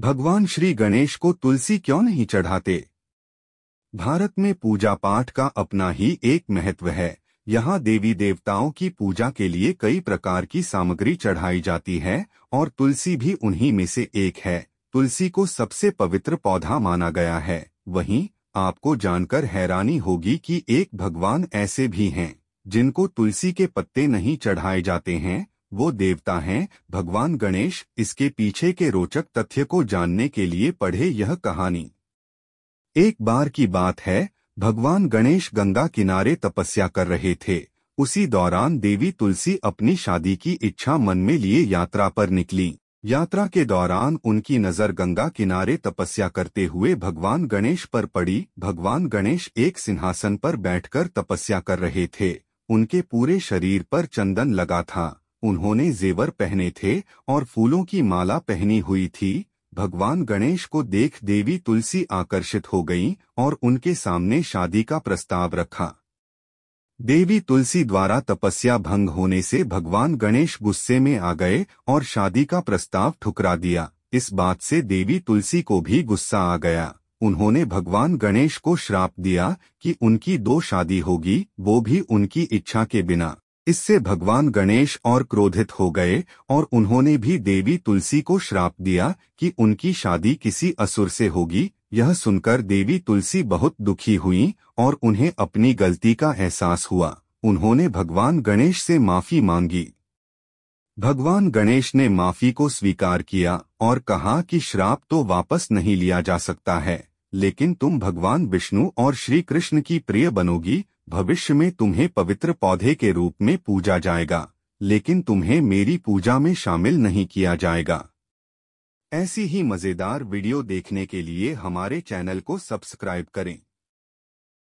भगवान श्री गणेश को तुलसी क्यों नहीं चढ़ाते भारत में पूजा पाठ का अपना ही एक महत्व है यहाँ देवी देवताओं की पूजा के लिए कई प्रकार की सामग्री चढ़ाई जाती है और तुलसी भी उन्हीं में से एक है तुलसी को सबसे पवित्र पौधा माना गया है वहीं आपको जानकर हैरानी होगी कि एक भगवान ऐसे भी हैं जिनको तुलसी के पत्ते नहीं चढ़ाए जाते हैं वो देवता हैं भगवान गणेश इसके पीछे के रोचक तथ्य को जानने के लिए पढ़े यह कहानी एक बार की बात है भगवान गणेश गंगा किनारे तपस्या कर रहे थे उसी दौरान देवी तुलसी अपनी शादी की इच्छा मन में लिए यात्रा पर निकली यात्रा के दौरान उनकी नजर गंगा किनारे तपस्या करते हुए भगवान गणेश पर पड़ी भगवान गणेश एक सिंहासन पर बैठकर तपस्या कर रहे थे उनके पूरे शरीर पर चंदन लगा था उन्होंने जेवर पहने थे और फूलों की माला पहनी हुई थी भगवान गणेश को देख देवी तुलसी आकर्षित हो गई और उनके सामने शादी का प्रस्ताव रखा देवी तुलसी द्वारा तपस्या भंग होने से भगवान गणेश गुस्से में आ गए और शादी का प्रस्ताव ठुकरा दिया इस बात से देवी तुलसी को भी गुस्सा आ गया उन्होंने भगवान गणेश को श्राप दिया कि उनकी दो शादी होगी वो भी उनकी इच्छा के बिना इससे भगवान गणेश और क्रोधित हो गए और उन्होंने भी देवी तुलसी को श्राप दिया कि उनकी शादी किसी असुर से होगी यह सुनकर देवी तुलसी बहुत दुखी हुई और उन्हें अपनी गलती का एहसास हुआ उन्होंने भगवान गणेश से माफी मांगी भगवान गणेश ने माफी को स्वीकार किया और कहा कि श्राप तो वापस नहीं लिया जा सकता है लेकिन तुम भगवान विष्णु और श्री कृष्ण की प्रिय बनोगी भविष्य में तुम्हें पवित्र पौधे के रूप में पूजा जाएगा लेकिन तुम्हें मेरी पूजा में शामिल नहीं किया जाएगा ऐसी ही मज़ेदार वीडियो देखने के लिए हमारे चैनल को सब्सक्राइब करें